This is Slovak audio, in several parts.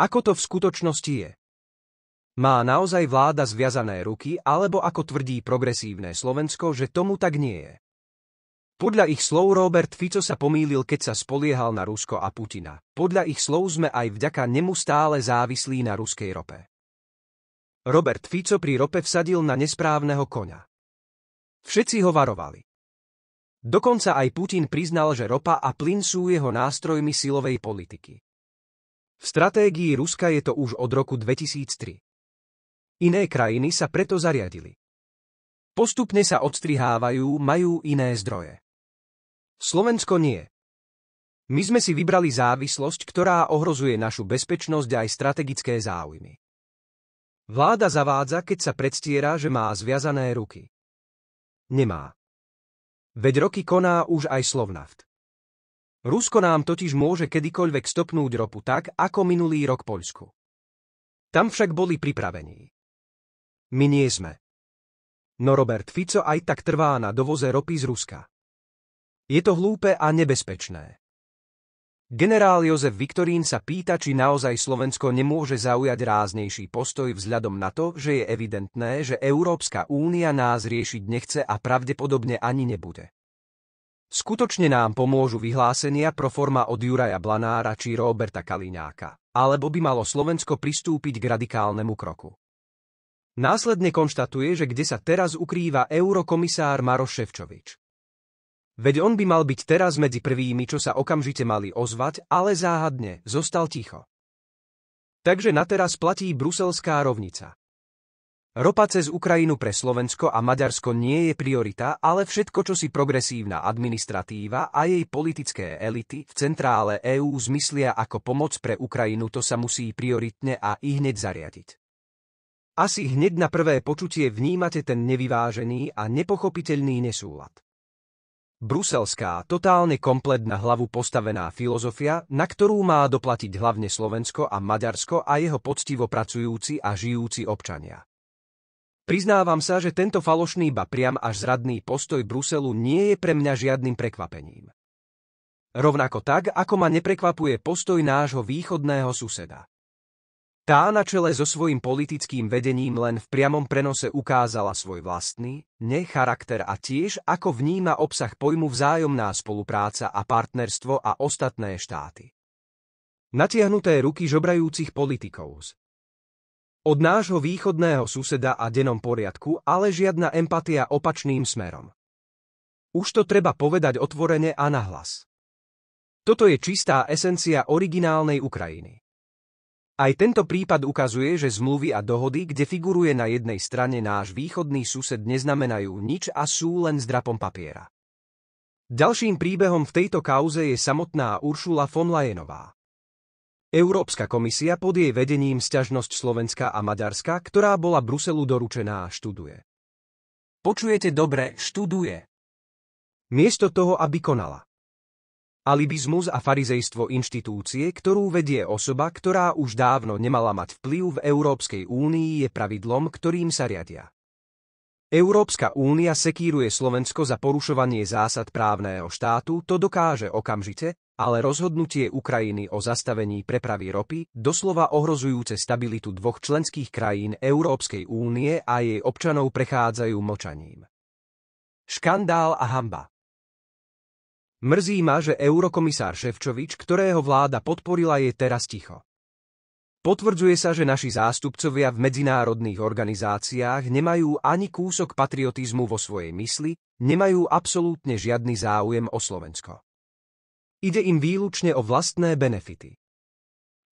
Ako to v skutočnosti je? Má naozaj vláda zviazané ruky, alebo ako tvrdí progresívne Slovensko, že tomu tak nie je? Podľa ich slov Robert Fico sa pomýlil, keď sa spoliehal na Rusko a Putina. Podľa ich slov sme aj vďaka nemu stále závislí na ruskej rope. Robert Fico pri rope vsadil na nesprávneho koňa. Všetci ho varovali. Dokonca aj Putin priznal, že ropa a plyn sú jeho nástrojmi silovej politiky. V stratégii Ruska je to už od roku 2003. Iné krajiny sa preto zariadili. Postupne sa odstrihávajú, majú iné zdroje. Slovensko nie. My sme si vybrali závislosť, ktorá ohrozuje našu bezpečnosť aj strategické záujmy. Vláda zavádza, keď sa predstiera, že má zviazané ruky. Nemá. Veď roky koná už aj Slovnaft. Rusko nám totiž môže kedykoľvek stopnúť ropu tak, ako minulý rok Poľsku. Tam však boli pripravení. My nie sme. No Robert Fico aj tak trvá na dovoze ropy z Ruska. Je to hlúpe a nebezpečné. Generál Jozef Viktorín sa pýta, či naozaj Slovensko nemôže zaujať ráznejší postoj vzhľadom na to, že je evidentné, že Európska únia nás riešiť nechce a pravdepodobne ani nebude. Skutočne nám pomôžu vyhlásenia pro forma od Juraja Blanára či Roberta Kaliňáka, alebo by malo Slovensko pristúpiť k radikálnemu kroku. Následne konštatuje, že kde sa teraz ukrýva eurokomisár Maroš Ševčovič. Veď on by mal byť teraz medzi prvými, čo sa okamžite mali ozvať, ale záhadne, zostal ticho. Takže na teraz platí bruselská rovnica. Ropa cez Ukrajinu pre Slovensko a Maďarsko nie je priorita, ale všetko, čo si progresívna administratíva a jej politické elity v centrále EÚ zmyslia ako pomoc pre Ukrajinu, to sa musí prioritne a i hneď zariadiť. Asi hneď na prvé počutie vnímate ten nevyvážený a nepochopiteľný nesúlad. Bruselská, totálne komplet na hlavu postavená filozofia, na ktorú má doplatiť hlavne Slovensko a Maďarsko a jeho poctivo pracujúci a žijúci občania. Priznávam sa, že tento falošný ba priam až zradný postoj Bruselu nie je pre mňa žiadnym prekvapením. Rovnako tak, ako ma neprekvapuje postoj nášho východného suseda. Tá na čele so svojim politickým vedením len v priamom prenose ukázala svoj vlastný, charakter a tiež ako vníma obsah pojmu vzájomná spolupráca a partnerstvo a ostatné štáty. Natiahnuté ruky žobrajúcich politikov od nášho východného suseda a denom poriadku, ale žiadna empatia opačným smerom. Už to treba povedať otvorene a nahlas. Toto je čistá esencia originálnej Ukrajiny. Aj tento prípad ukazuje, že zmluvy a dohody, kde figuruje na jednej strane náš východný sused, neznamenajú nič a sú len zdrapom papiera. Ďalším príbehom v tejto kauze je samotná Uršula von Lajenová. Európska komisia pod jej vedením sťažnosť Slovenska a Maďarska, ktorá bola Bruselu doručená, a študuje. Počujete dobre, študuje. Miesto toho, aby konala. Alibizmus a farizejstvo inštitúcie, ktorú vedie osoba, ktorá už dávno nemala mať vplyv v Európskej únii, je pravidlom, ktorým sa riadia. Európska únia sekíruje Slovensko za porušovanie zásad právneho štátu, to dokáže okamžite, ale rozhodnutie Ukrajiny o zastavení prepravy ropy, doslova ohrozujúce stabilitu dvoch členských krajín Európskej únie a jej občanov prechádzajú močaním. Škandál a hamba Mrzí ma, že eurokomisár Ševčovič, ktorého vláda podporila, je teraz ticho. Potvrdzuje sa, že naši zástupcovia v medzinárodných organizáciách nemajú ani kúsok patriotizmu vo svojej mysli, nemajú absolútne žiadny záujem o Slovensko. Ide im výlučne o vlastné benefity.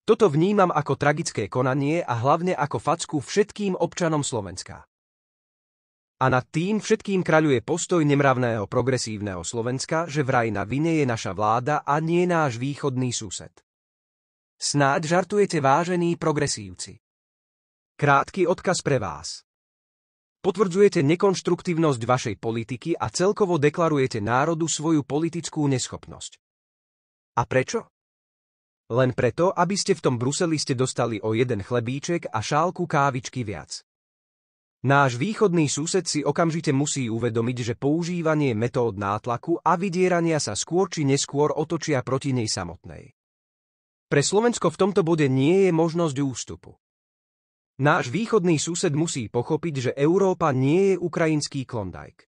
Toto vnímam ako tragické konanie a hlavne ako facku všetkým občanom Slovenska. A nad tým všetkým kraľuje postoj nemravného progresívneho Slovenska, že vraj na vine je naša vláda a nie náš východný sused. Snáď žartujete vážení progresívci. Krátky odkaz pre vás. Potvrdzujete nekonštruktívnosť vašej politiky a celkovo deklarujete národu svoju politickú neschopnosť. A prečo? Len preto, aby ste v tom Bruseli ste dostali o jeden chlebíček a šálku kávičky viac. Náš východný sused si okamžite musí uvedomiť, že používanie metód nátlaku a vydierania sa skôr či neskôr otočia proti nej samotnej. Pre Slovensko v tomto bode nie je možnosť ústupu. Náš východný sused musí pochopiť, že Európa nie je ukrajinský klondajk.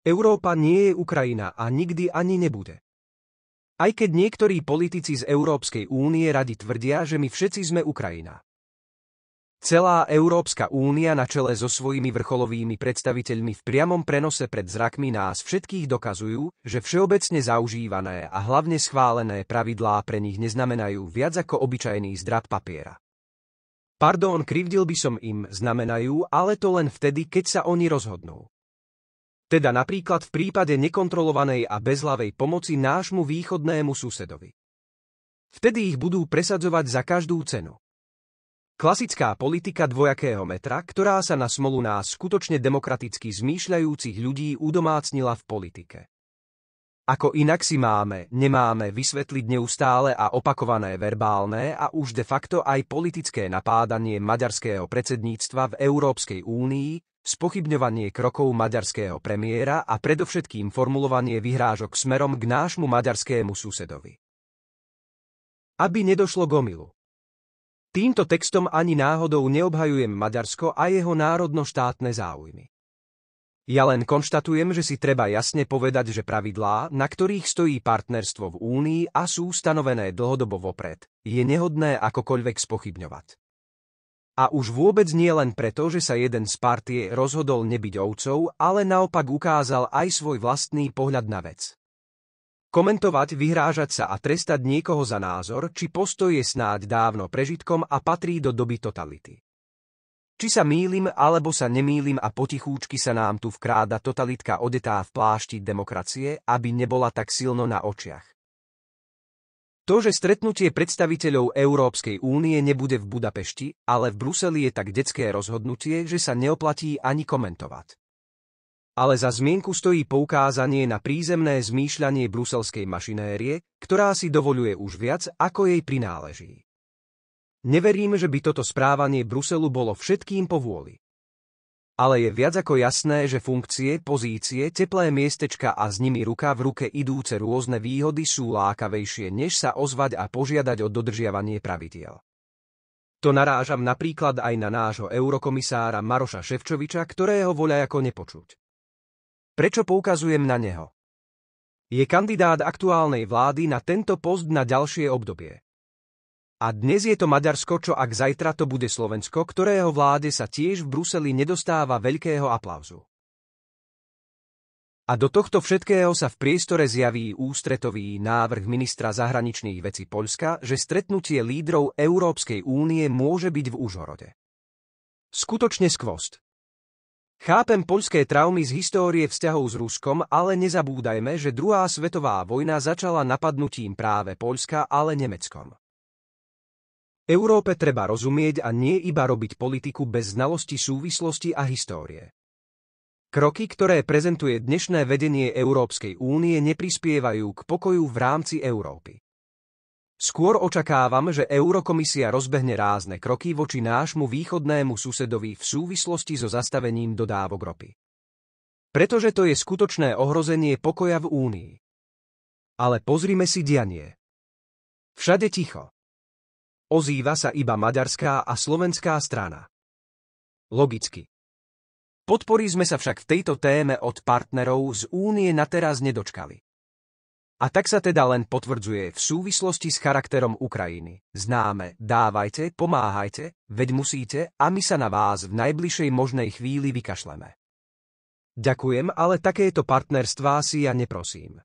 Európa nie je Ukrajina a nikdy ani nebude. Aj keď niektorí politici z Európskej únie radi tvrdia, že my všetci sme Ukrajina. Celá Európska únia na čele so svojimi vrcholovými predstaviteľmi v priamom prenose pred zrakmi nás všetkých dokazujú, že všeobecne zaužívané a hlavne schválené pravidlá pre nich neznamenajú viac ako obyčajný zdrab papiera. Pardon, krivdil by som im, znamenajú, ale to len vtedy, keď sa oni rozhodnú. Teda napríklad v prípade nekontrolovanej a bezhlavej pomoci nášmu východnému susedovi. Vtedy ich budú presadzovať za každú cenu. Klasická politika dvojakého metra, ktorá sa na smolu nás skutočne demokraticky zmýšľajúcich ľudí udomácnila v politike. Ako inak si máme, nemáme vysvetliť neustále a opakované verbálne a už de facto aj politické napádanie maďarského predsedníctva v Európskej únii, spochybňovanie krokov maďarského premiéra a predovšetkým formulovanie vyhrážok smerom k nášmu maďarskému susedovi. Aby nedošlo k Týmto textom ani náhodou neobhajujem Maďarsko a jeho národno-štátne záujmy. Ja len konštatujem, že si treba jasne povedať, že pravidlá, na ktorých stojí partnerstvo v Únii a sú stanovené dlhodobo vopred, je nehodné akokoľvek spochybňovať. A už vôbec nie len preto, že sa jeden z partie rozhodol nebyť ovcov, ale naopak ukázal aj svoj vlastný pohľad na vec. Komentovať, vyhrážať sa a trestať niekoho za názor, či postoj je snáď dávno prežitkom a patrí do doby totality. Či sa mýlim alebo sa nemýlim a potichúčky sa nám tu vkráda totalitka odetá v plášti demokracie, aby nebola tak silno na očiach. To, že stretnutie predstaviteľov Európskej únie nebude v Budapešti, ale v Bruseli je tak detské rozhodnutie, že sa neoplatí ani komentovať ale za zmienku stojí poukázanie na prízemné zmýšľanie bruselskej mašinérie, ktorá si dovoluje už viac, ako jej prináleží. Neverím, že by toto správanie Bruselu bolo všetkým povôli. Ale je viac ako jasné, že funkcie, pozície, teplé miestečka a s nimi ruka v ruke idúce rôzne výhody sú lákavejšie, než sa ozvať a požiadať o dodržiavanie pravidiel. To narážam napríklad aj na nášho eurokomisára Maroša Ševčoviča, ktorého voľa ako nepočuť. Prečo poukazujem na neho? Je kandidát aktuálnej vlády na tento post na ďalšie obdobie. A dnes je to Maďarsko, čo ak zajtra to bude Slovensko, ktorého vláde sa tiež v Bruseli nedostáva veľkého aplauzu. A do tohto všetkého sa v priestore zjaví ústretový návrh ministra zahraničných vecí Poľska, že stretnutie lídrov Európskej únie môže byť v Užhorode. Skutočne skvost. Chápem poľské traumy z histórie vzťahov s Ruskom, ale nezabúdajme, že druhá svetová vojna začala napadnutím práve Poľska, ale Nemeckom. Európe treba rozumieť a nie iba robiť politiku bez znalosti súvislosti a histórie. Kroky, ktoré prezentuje dnešné vedenie Európskej únie, neprispievajú k pokoju v rámci Európy. Skôr očakávam, že Eurokomisia rozbehne rázne kroky voči nášmu východnému susedovi v súvislosti so zastavením dodávok ropy. Pretože to je skutočné ohrozenie pokoja v Únii. Ale pozrime si dianie. Všade ticho. Ozýva sa iba maďarská a slovenská strana. Logicky. Podpory sme sa však v tejto téme od partnerov z Únie na teraz nedočkali. A tak sa teda len potvrdzuje v súvislosti s charakterom Ukrajiny. Známe, dávajte, pomáhajte, veď musíte a my sa na vás v najbližšej možnej chvíli vykašleme. Ďakujem, ale takéto partnerstvá si ja neprosím.